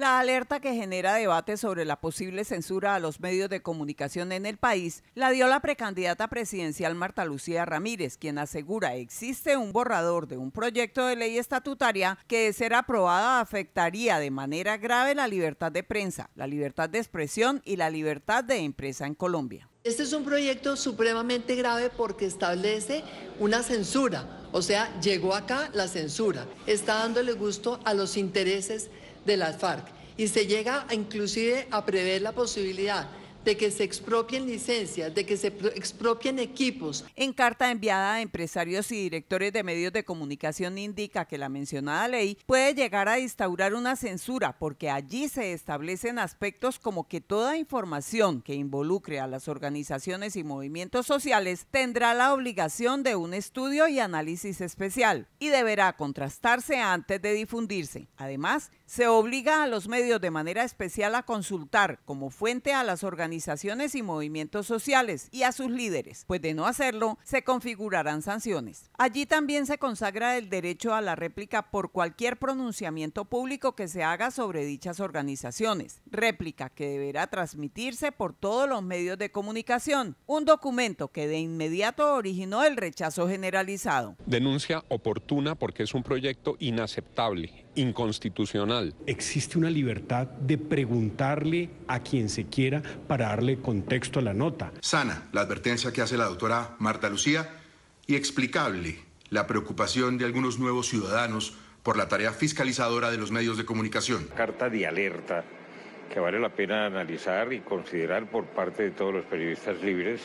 La alerta que genera debate sobre la posible censura a los medios de comunicación en el país la dio la precandidata presidencial Marta Lucía Ramírez, quien asegura existe un borrador de un proyecto de ley estatutaria que de ser aprobada afectaría de manera grave la libertad de prensa, la libertad de expresión y la libertad de empresa en Colombia. Este es un proyecto supremamente grave porque establece una censura, o sea, llegó acá la censura, está dándole gusto a los intereses de las FARC y se llega inclusive a prever la posibilidad de que se expropien licencias, de que se expropien equipos. En carta enviada a empresarios y directores de medios de comunicación indica que la mencionada ley puede llegar a instaurar una censura porque allí se establecen aspectos como que toda información que involucre a las organizaciones y movimientos sociales tendrá la obligación de un estudio y análisis especial y deberá contrastarse antes de difundirse. Además, se obliga a los medios de manera especial a consultar como fuente a las organizaciones organizaciones y movimientos sociales y a sus líderes, pues de no hacerlo se configurarán sanciones. Allí también se consagra el derecho a la réplica por cualquier pronunciamiento público que se haga sobre dichas organizaciones, réplica que deberá transmitirse por todos los medios de comunicación, un documento que de inmediato originó el rechazo generalizado. Denuncia oportuna porque es un proyecto inaceptable inconstitucional. Existe una libertad de preguntarle a quien se quiera para darle contexto a la nota. Sana la advertencia que hace la doctora Marta Lucía y explicable la preocupación de algunos nuevos ciudadanos por la tarea fiscalizadora de los medios de comunicación. Carta de alerta que vale la pena analizar y considerar por parte de todos los periodistas libres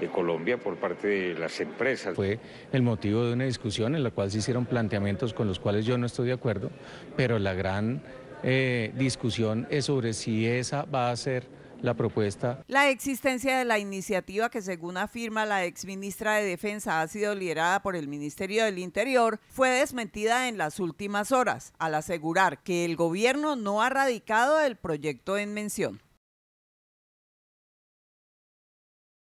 de Colombia por parte de las empresas. Fue el motivo de una discusión en la cual se hicieron planteamientos con los cuales yo no estoy de acuerdo, pero la gran eh, discusión es sobre si esa va a ser la propuesta. La existencia de la iniciativa que según afirma la ex ministra de Defensa ha sido liderada por el Ministerio del Interior fue desmentida en las últimas horas al asegurar que el gobierno no ha radicado el proyecto en mención.